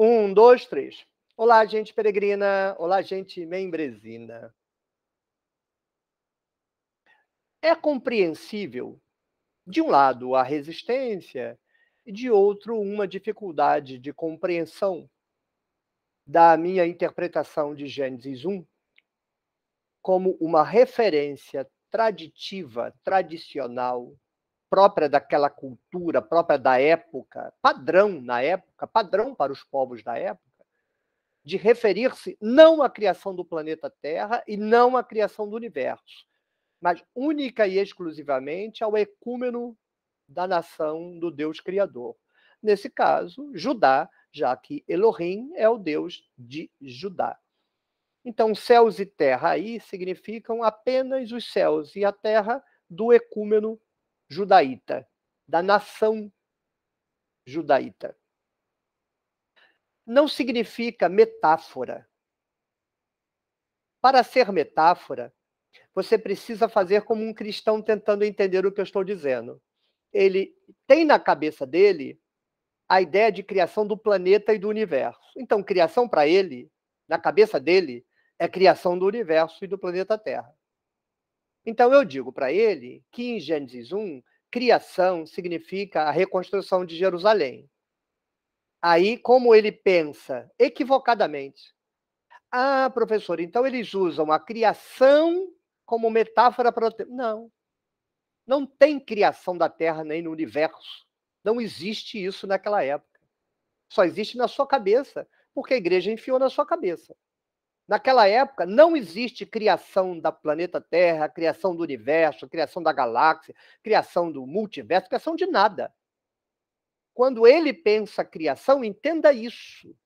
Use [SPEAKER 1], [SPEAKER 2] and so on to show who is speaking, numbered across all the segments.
[SPEAKER 1] Um, dois, três. Olá, gente peregrina. Olá, gente membresina. É compreensível, de um lado, a resistência e, de outro, uma dificuldade de compreensão da minha interpretação de Gênesis 1 como uma referência traditiva, tradicional, própria daquela cultura, própria da época, padrão na época, padrão para os povos da época, de referir-se não à criação do planeta Terra e não à criação do universo, mas única e exclusivamente ao ecúmeno da nação do Deus Criador. Nesse caso, Judá, já que Elohim é o Deus de Judá. Então, céus e terra aí significam apenas os céus e a terra do ecúmeno judaíta, da nação judaíta. Não significa metáfora. Para ser metáfora, você precisa fazer como um cristão tentando entender o que eu estou dizendo. Ele tem na cabeça dele a ideia de criação do planeta e do universo. Então, criação para ele, na cabeça dele, é criação do universo e do planeta Terra. Então eu digo para ele que em Gênesis 1, criação significa a reconstrução de Jerusalém. Aí, como ele pensa equivocadamente, ah, professor, então eles usam a criação como metáfora para. Não. Não tem criação da Terra nem no universo. Não existe isso naquela época. Só existe na sua cabeça, porque a igreja enfiou na sua cabeça. Naquela época, não existe criação da planeta Terra, criação do universo, criação da galáxia, criação do multiverso, criação de nada. Quando ele pensa criação, entenda isso.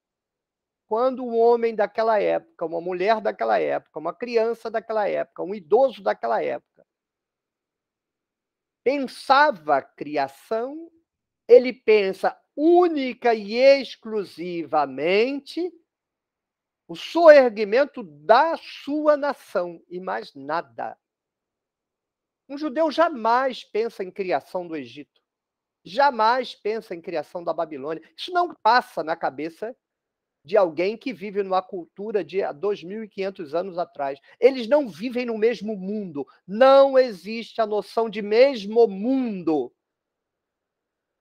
[SPEAKER 1] Quando um homem daquela época, uma mulher daquela época, uma criança daquela época, um idoso daquela época, pensava criação, ele pensa única e exclusivamente o soerguimento da sua nação e mais nada. Um judeu jamais pensa em criação do Egito, jamais pensa em criação da Babilônia. Isso não passa na cabeça de alguém que vive numa cultura de 2.500 anos atrás. Eles não vivem no mesmo mundo. Não existe a noção de mesmo mundo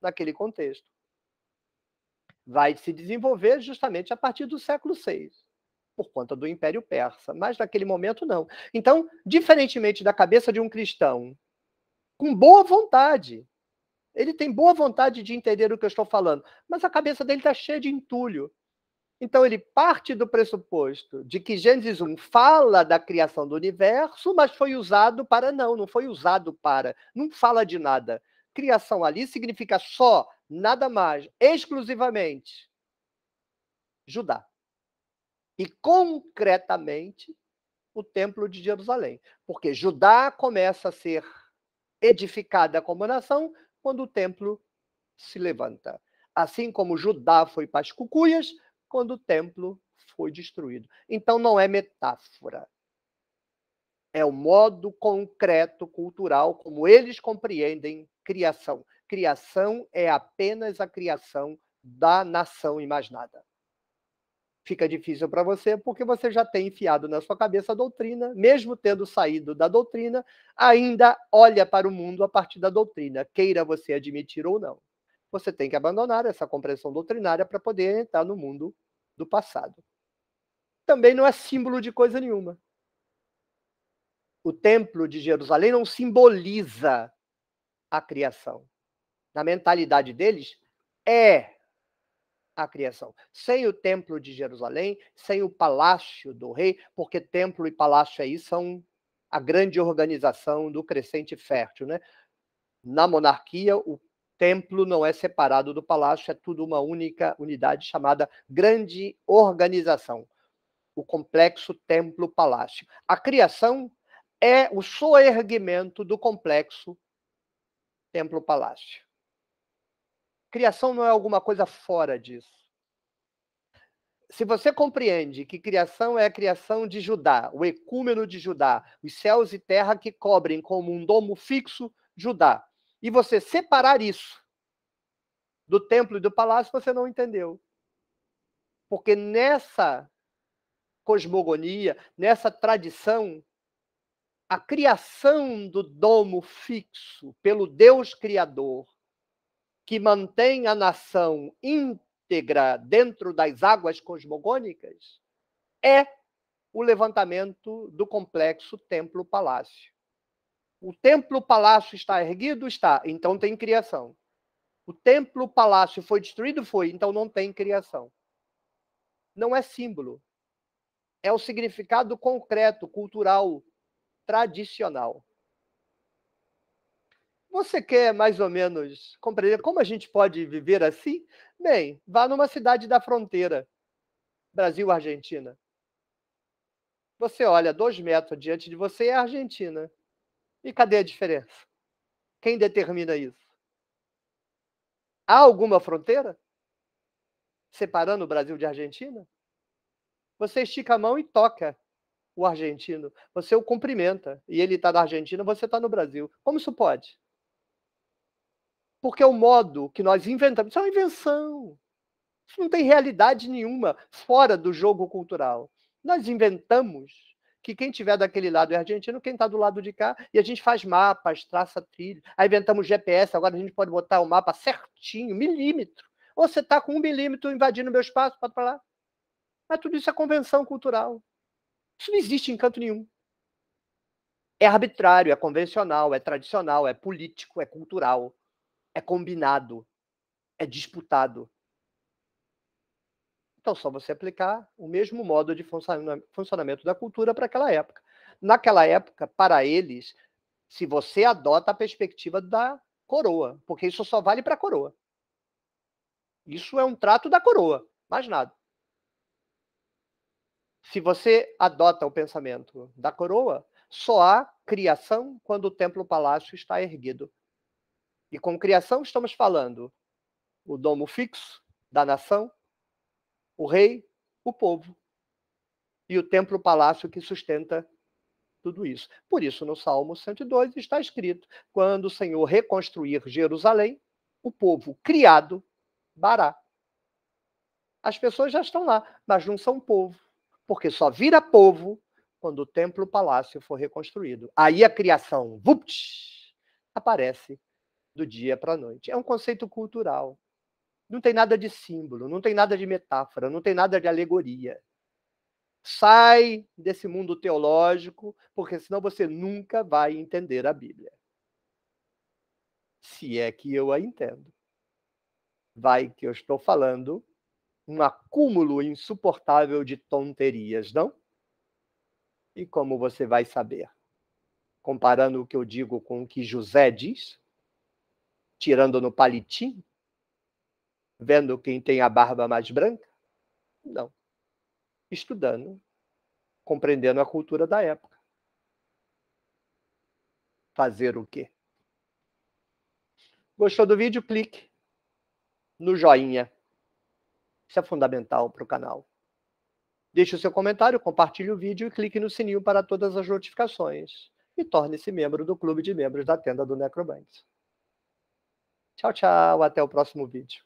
[SPEAKER 1] naquele contexto. Vai se desenvolver justamente a partir do século VI por conta do Império Persa, mas naquele momento não. Então, diferentemente da cabeça de um cristão, com boa vontade, ele tem boa vontade de entender o que eu estou falando, mas a cabeça dele está cheia de entulho. Então, ele parte do pressuposto de que Gênesis 1 fala da criação do universo, mas foi usado para não, não foi usado para, não fala de nada. Criação ali significa só, nada mais, exclusivamente Judá e concretamente o Templo de Jerusalém. Porque Judá começa a ser edificada como nação quando o templo se levanta. Assim como Judá foi para as cucuias quando o templo foi destruído. Então não é metáfora. É o modo concreto, cultural, como eles compreendem criação. Criação é apenas a criação da nação e mais nada fica difícil para você porque você já tem enfiado na sua cabeça a doutrina, mesmo tendo saído da doutrina, ainda olha para o mundo a partir da doutrina, queira você admitir ou não. Você tem que abandonar essa compreensão doutrinária para poder entrar no mundo do passado. Também não é símbolo de coisa nenhuma. O templo de Jerusalém não simboliza a criação. Na mentalidade deles, é a criação. Sem o templo de Jerusalém, sem o palácio do rei, porque templo e palácio aí são a grande organização do crescente fértil, né? Na monarquia, o templo não é separado do palácio, é tudo uma única unidade chamada grande organização, o complexo templo-palácio. A criação é o soerguimento do complexo templo-palácio criação não é alguma coisa fora disso. Se você compreende que criação é a criação de Judá, o ecúmeno de Judá, os céus e terra que cobrem como um domo fixo Judá, e você separar isso do templo e do palácio, você não entendeu. Porque nessa cosmogonia, nessa tradição, a criação do domo fixo pelo Deus Criador que mantém a nação íntegra dentro das águas cosmogônicas é o levantamento do complexo Templo-Palácio. O Templo-Palácio está erguido? Está. Então tem criação. O Templo-Palácio foi destruído? Foi. Então não tem criação. Não é símbolo. É o significado concreto, cultural, tradicional. Você quer mais ou menos compreender como a gente pode viver assim? Bem, vá numa cidade da fronteira, Brasil-Argentina. Você olha dois metros diante de você é a Argentina. E cadê a diferença? Quem determina isso? Há alguma fronteira separando o Brasil de Argentina? Você estica a mão e toca o argentino. Você o cumprimenta e ele está na Argentina, você está no Brasil. Como isso pode? Porque é o modo que nós inventamos, isso é uma invenção. Isso não tem realidade nenhuma fora do jogo cultural. Nós inventamos que quem tiver daquele lado é argentino, quem está do lado de cá, e a gente faz mapas, traça trilha, aí inventamos GPS, agora a gente pode botar o mapa certinho, milímetro. Ou você está com um milímetro invadindo meu espaço, pode para lá. Mas tudo isso é convenção cultural. Isso não existe em canto nenhum. É arbitrário, é convencional, é tradicional, é político, é cultural é combinado, é disputado. Então, só você aplicar o mesmo modo de funcionamento da cultura para aquela época. Naquela época, para eles, se você adota a perspectiva da coroa, porque isso só vale para a coroa. Isso é um trato da coroa, mais nada. Se você adota o pensamento da coroa, só há criação quando o templo-palácio está erguido. E com criação estamos falando o domo fixo da nação, o rei, o povo e o templo-palácio que sustenta tudo isso. Por isso, no Salmo 102 está escrito: quando o Senhor reconstruir Jerusalém, o povo criado dará. As pessoas já estão lá, mas não são povo, porque só vira povo quando o templo-palácio for reconstruído. Aí a criação, aparece do dia para a noite. É um conceito cultural. Não tem nada de símbolo, não tem nada de metáfora, não tem nada de alegoria. Sai desse mundo teológico, porque senão você nunca vai entender a Bíblia. Se é que eu a entendo. Vai que eu estou falando um acúmulo insuportável de tonterias, não? E como você vai saber? Comparando o que eu digo com o que José diz, tirando no palitinho? Vendo quem tem a barba mais branca? Não. Estudando, compreendendo a cultura da época. Fazer o quê? Gostou do vídeo? Clique no joinha. Isso é fundamental para o canal. Deixe o seu comentário, compartilhe o vídeo e clique no sininho para todas as notificações. E torne-se membro do Clube de Membros da Tenda do Necrobanks. Tchau, tchau. Até o próximo vídeo.